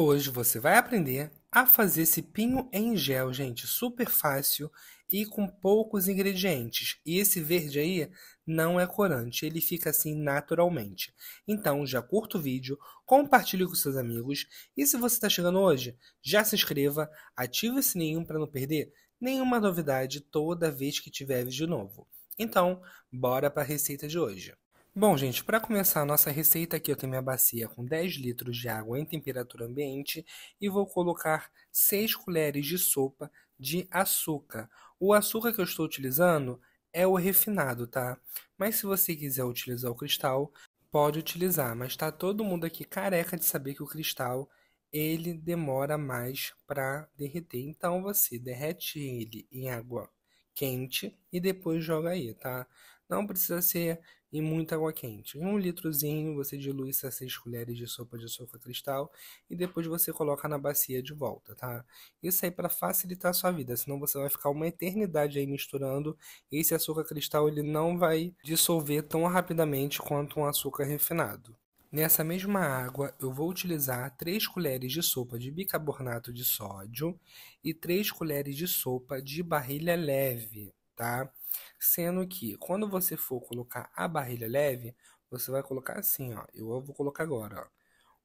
Hoje você vai aprender a fazer esse pinho em gel, gente, super fácil e com poucos ingredientes. E esse verde aí não é corante, ele fica assim naturalmente. Então, já curta o vídeo, compartilhe com seus amigos e se você está chegando hoje, já se inscreva, ative o sininho para não perder nenhuma novidade toda vez que tiver vídeo novo. Então, bora para a receita de hoje. Bom, gente, para começar a nossa receita aqui, eu tenho minha bacia com 10 litros de água em temperatura ambiente e vou colocar 6 colheres de sopa de açúcar. O açúcar que eu estou utilizando é o refinado, tá? Mas se você quiser utilizar o cristal, pode utilizar, mas tá todo mundo aqui careca de saber que o cristal ele demora mais para derreter. Então você derrete ele em água quente e depois joga aí, tá? Não precisa ser e muita água quente. Em um litrozinho, você dilui essas 6 colheres de sopa de açúcar cristal e depois você coloca na bacia de volta, tá? Isso aí para facilitar a sua vida, senão você vai ficar uma eternidade aí misturando. Esse açúcar cristal ele não vai dissolver tão rapidamente quanto um açúcar refinado. Nessa mesma água, eu vou utilizar 3 colheres de sopa de bicarbonato de sódio e 3 colheres de sopa de barrilha leve, tá? Sendo que quando você for colocar a barrilha leve, você vai colocar assim, ó. Eu vou colocar agora, ó.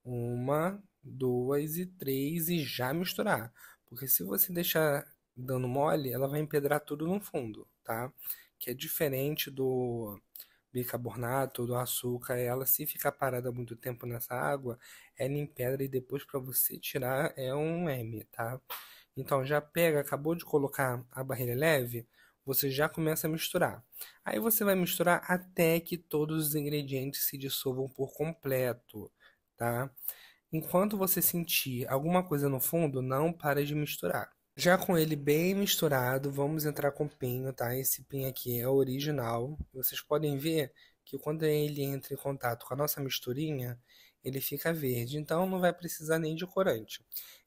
Uma, duas e três e já misturar. Porque se você deixar dando mole, ela vai empedrar tudo no fundo, tá? Que é diferente do bicarbonato, do açúcar, ela se ficar parada muito tempo nessa água, ela empedra e depois para você tirar é um M, tá? Então já pega, acabou de colocar a barreira leve, você já começa a misturar. Aí você vai misturar até que todos os ingredientes se dissolvam por completo, tá? Enquanto você sentir alguma coisa no fundo, não para de misturar. Já com ele bem misturado, vamos entrar com o pinho, tá? Esse pinho aqui é original. Vocês podem ver que quando ele entra em contato com a nossa misturinha, ele fica verde, então não vai precisar nem de corante.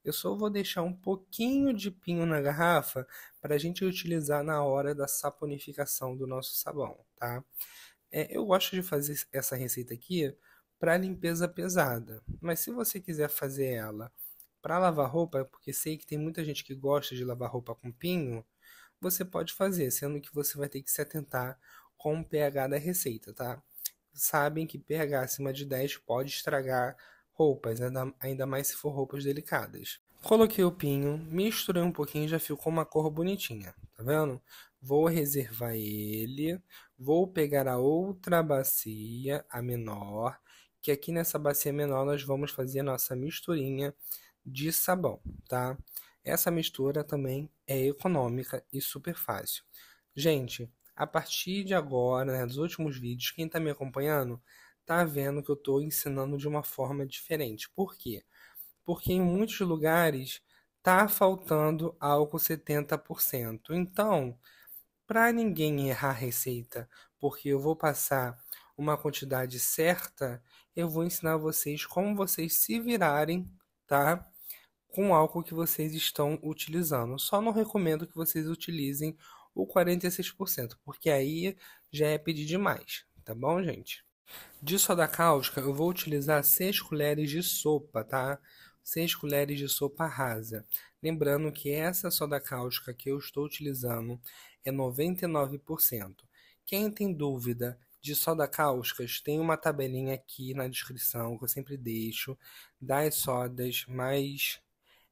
Eu só vou deixar um pouquinho de pinho na garrafa para a gente utilizar na hora da saponificação do nosso sabão, tá? É, eu gosto de fazer essa receita aqui para limpeza pesada, mas se você quiser fazer ela para lavar roupa, porque sei que tem muita gente que gosta de lavar roupa com pinho, você pode fazer, sendo que você vai ter que se atentar com o pH da receita, tá? sabem que pH acima de 10 pode estragar roupas, ainda mais se for roupas delicadas. Coloquei o pinho, misturei um pouquinho já ficou uma cor bonitinha, tá vendo? Vou reservar ele, vou pegar a outra bacia, a menor, que aqui nessa bacia menor nós vamos fazer a nossa misturinha de sabão, tá? Essa mistura também é econômica e super fácil. Gente, a partir de agora, né, dos últimos vídeos, quem está me acompanhando está vendo que eu estou ensinando de uma forma diferente. Por quê? Porque em muitos lugares está faltando álcool 70%. Então, para ninguém errar a receita, porque eu vou passar uma quantidade certa, eu vou ensinar vocês como vocês se virarem, tá? Com o álcool que vocês estão utilizando. Só não recomendo que vocês utilizem o 46%, porque aí já é pedir demais, tá bom, gente? De soda cáustica, eu vou utilizar 6 colheres de sopa, tá? 6 colheres de sopa rasa. Lembrando que essa soda cáustica que eu estou utilizando é 99%. Quem tem dúvida de soda cáusticas, tem uma tabelinha aqui na descrição que eu sempre deixo das sodas mais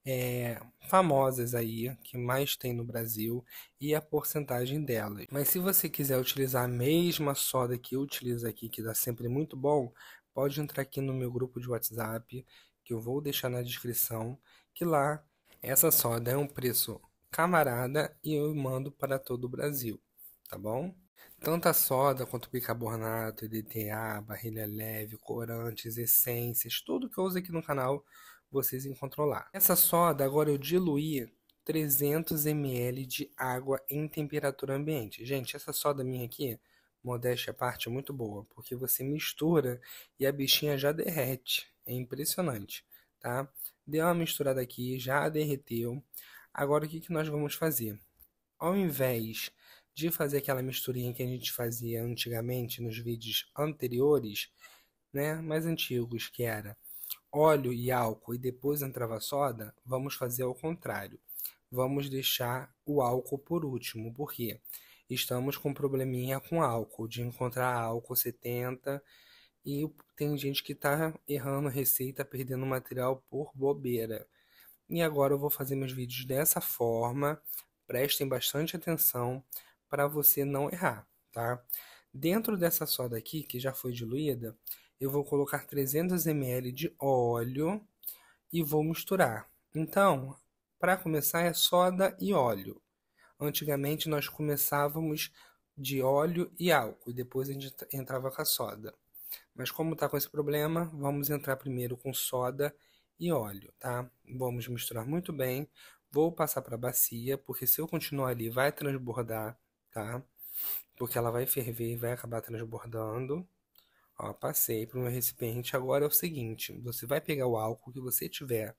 é, famosas aí, que mais tem no Brasil, e a porcentagem delas. Mas se você quiser utilizar a mesma soda que eu utilizo aqui, que dá sempre muito bom, pode entrar aqui no meu grupo de WhatsApp, que eu vou deixar na descrição, que lá essa soda é um preço camarada e eu mando para todo o Brasil, tá bom? Tanto a soda quanto bicarbonato, EDTA, barrilha leve, corantes, essências, tudo que eu uso aqui no canal vocês encontram lá. Essa soda agora eu diluí 300 ml de água em temperatura ambiente. Gente, essa soda minha aqui, modéstia à parte, é muito boa, porque você mistura e a bichinha já derrete. É impressionante, tá? Deu uma misturada aqui, já derreteu. Agora o que, que nós vamos fazer? Ao invés de fazer aquela misturinha que a gente fazia antigamente nos vídeos anteriores, né, mais antigos, que era óleo e álcool e depois entrava soda, vamos fazer ao contrário. Vamos deixar o álcool por último, porque estamos com probleminha com álcool, de encontrar álcool 70 e tem gente que está errando receita, perdendo material por bobeira. E agora eu vou fazer meus vídeos dessa forma. Prestem bastante atenção para você não errar, tá? Dentro dessa soda aqui, que já foi diluída, eu vou colocar 300 ml de óleo e vou misturar. Então, para começar é soda e óleo. Antigamente nós começávamos de óleo e álcool, e depois a gente entrava com a soda. Mas como está com esse problema, vamos entrar primeiro com soda e óleo, tá? Vamos misturar muito bem. Vou passar para a bacia, porque se eu continuar ali vai transbordar, tá? Porque ela vai ferver e vai acabar transbordando. Ó, passei para um recipiente. Agora é o seguinte: você vai pegar o álcool que você tiver,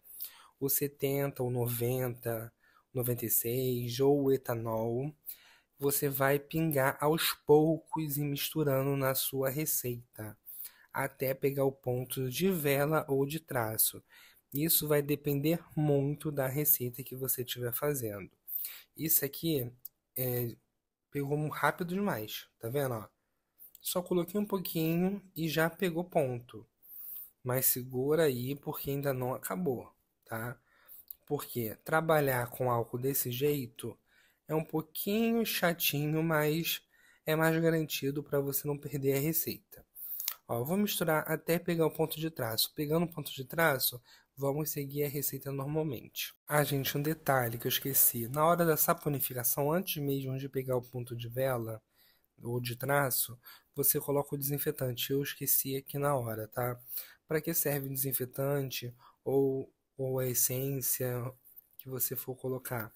o 70, o 90, 96 ou o etanol. Você vai pingar aos poucos e misturando na sua receita, até pegar o ponto de vela ou de traço. Isso vai depender muito da receita que você estiver fazendo. Isso aqui é, pegou rápido demais, tá vendo? Ó? Só coloquei um pouquinho e já pegou ponto. Mas segura aí porque ainda não acabou, tá? Porque trabalhar com álcool desse jeito é um pouquinho chatinho, mas é mais garantido para você não perder a receita. Ó, vou misturar até pegar o ponto de traço. Pegando o ponto de traço, vamos seguir a receita normalmente. Ah, gente, um detalhe que eu esqueci. Na hora da saponificação, antes mesmo de pegar o ponto de vela ou de traço, você coloca o desinfetante. Eu esqueci aqui na hora, tá? Para que serve o desinfetante ou, ou a essência que você for colocar?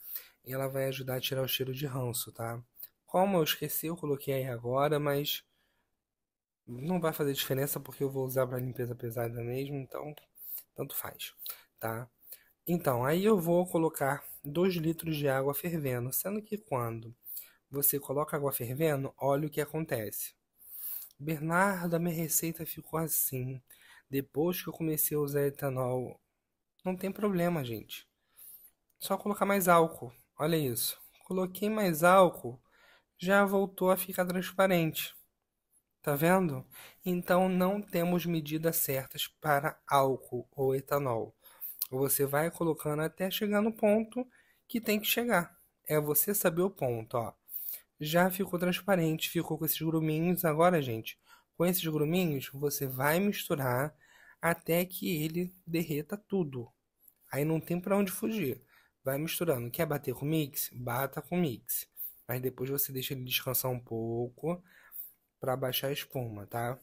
Ela vai ajudar a tirar o cheiro de ranço, tá? Como eu esqueci, eu coloquei aí agora, mas não vai fazer diferença porque eu vou usar para limpeza pesada mesmo, então tanto faz, tá? Então, aí eu vou colocar 2 litros de água fervendo, sendo que quando você coloca água fervendo, olha o que acontece. Bernardo, a minha receita ficou assim. Depois que eu comecei a usar etanol, não tem problema, gente. Só colocar mais álcool. Olha isso. Coloquei mais álcool, já voltou a ficar transparente. Tá vendo? Então não temos medidas certas para álcool ou etanol. Você vai colocando até chegar no ponto que tem que chegar. É você saber o ponto, ó. Já ficou transparente, ficou com esses gruminhos. Agora, gente, com esses gruminhos, você vai misturar até que ele derreta tudo. Aí não tem para onde fugir. Vai misturando. Quer bater com mix? Bata com mix. Mas depois você deixa ele descansar um pouco para baixar a espuma, tá?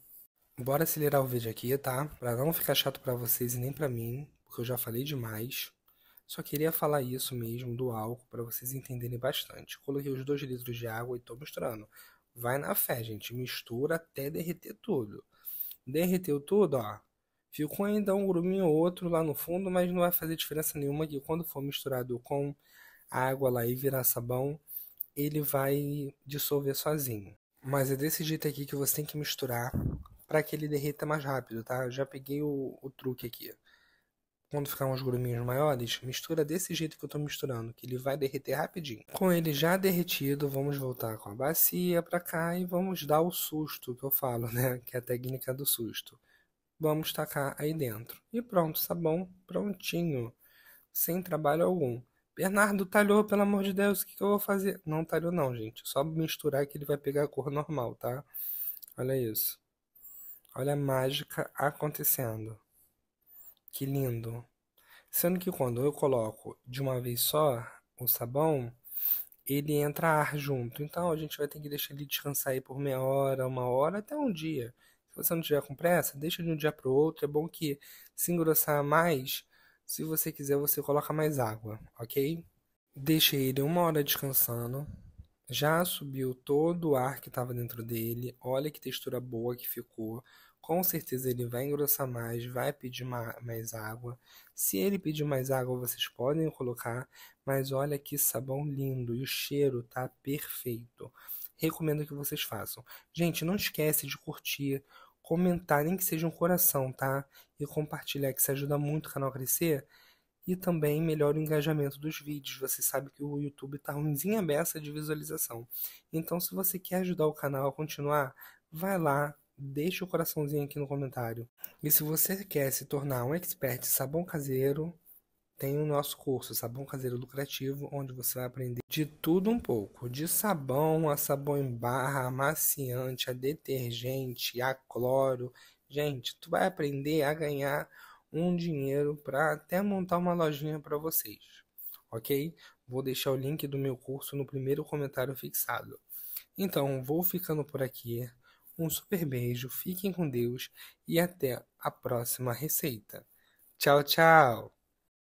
Bora acelerar o vídeo aqui, tá? Para não ficar chato para vocês e nem para mim, porque eu já falei demais. Só queria falar isso mesmo do álcool para vocês entenderem bastante. Coloquei os dois litros de água e estou misturando. Vai na fé, gente. Mistura até derreter tudo. Derreteu tudo, ó. Ficou ainda um gruminho ou outro lá no fundo, mas não vai fazer diferença nenhuma que quando for misturado com água lá e virar sabão, ele vai dissolver sozinho. Mas é desse jeito aqui que você tem que misturar para que ele derreta mais rápido, tá? já peguei o, o truque aqui. Quando ficar uns gruminhos maiores, mistura desse jeito que eu estou misturando, que ele vai derreter rapidinho. Com ele já derretido, vamos voltar com a bacia para cá e vamos dar o susto que eu falo, né? Que é a técnica do susto. Vamos tacar aí dentro. E pronto, sabão prontinho. Sem trabalho algum. Bernardo, talhou, pelo amor de Deus, o que, que, eu vou fazer? Não talhou não, gente. Só misturar que ele vai pegar a cor normal, tá? Olha isso. Olha a mágica acontecendo que lindo. Sendo que quando eu coloco de uma vez só o sabão, ele entra ar junto. Então a gente vai ter que deixar ele descansar aí por meia hora, uma hora, até um dia. Se você não tiver com pressa, deixa de um dia para o outro. É bom que se engrossar mais, se você quiser, você coloca mais água, ok? Deixei ele uma hora descansando. Já subiu todo o ar que estava dentro dele. Olha que textura boa que ficou com certeza ele vai engrossar mais, vai pedir mais água. Se ele pedir mais água, vocês podem colocar, mas olha que sabão lindo e o cheiro tá perfeito. Recomendo que vocês façam. Gente, não esquece de curtir, comentar, nem que seja um coração, tá? E compartilhar, que isso ajuda muito o canal a crescer. E também melhora o engajamento dos vídeos. Você sabe que o YouTube tá ruimzinha beça de visualização. Então, se você quer ajudar o canal a continuar, vai lá, deixe o coraçãozinho aqui no comentário. E se você quer se tornar um expert em sabão caseiro, tem o nosso curso Sabão Caseiro Lucrativo, onde você vai aprender de tudo um pouco, de sabão a sabão em barra, amaciante, a detergente, a cloro. Gente, tu vai aprender a ganhar um dinheiro para até montar uma lojinha para vocês, ok? Vou deixar o link do meu curso no primeiro comentário fixado. Então, vou ficando por aqui. Um super beijo, fiquem com Deus e até a próxima receita. Tchau, tchau!